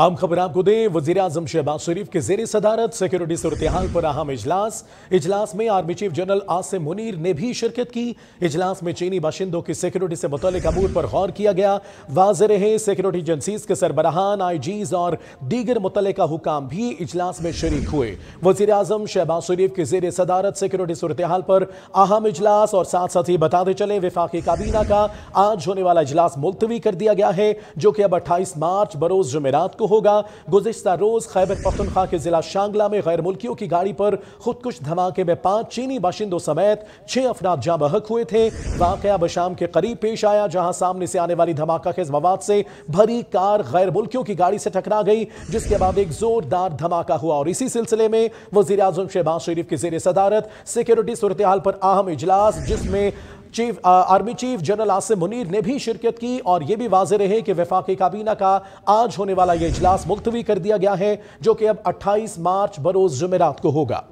आम खबर आपको दें वजीर आजम शहबाज शरीफ के जेर सदारत सिक्योरिटी हाल पर अहम इजलास इजलास में army chief general Asim Munir ने भी शिरकत की इजलास में चीनी बाशिंदों की सिक्योरिटी से मुतल अमूर पर गौर किया गया वाज रहे सिक्योरिटी एजेंसीज के सरबराहान आई जीज और दीगर मुतल हुकाम भी इजलास में शरीक हुए वजीर अजम शहबाज शरीफ के जेर सदारत सिक्योरिटी हाल पर अहम इजलास और साथ साथ ही बताते चले विफाकी काबीना का आज होने वाला इजलास मुलतवी कर दिया गया है जो कि अब अट्ठाईस मार्च बरोज जमेरात को होगा गुजशत रोज खैबर पख्तनखा के जिला शांगला में गैर मुल्कियों की गाड़ी पर खुदकुश धमाके में पांच चीनी बाशिंदों समेत छह अफराद जहां बहक हुए थे वाकया बशाम के करीब पेश आया जहां सामने से आने वाली धमाका खेज मवाद से भरी कार गैर मुल्कियों की गाड़ी से टकरा गई जिसके बाद एक जोरदार धमाका हुआ और इसी सिलसिले में वजीर अजम शहबाज शरीफ की जेर सदारत सिक्योरिटी सूरत हाल पर अहम इजलास जिसमें chief army chief general Asim Munir ने भी शिरकत की और यह भी वाज रहे कि वफाक काबीना का आज होने वाला यह इजलास मुलतवी कर दिया गया है जो कि अब 28 मार्च बरोज जुमेरात को होगा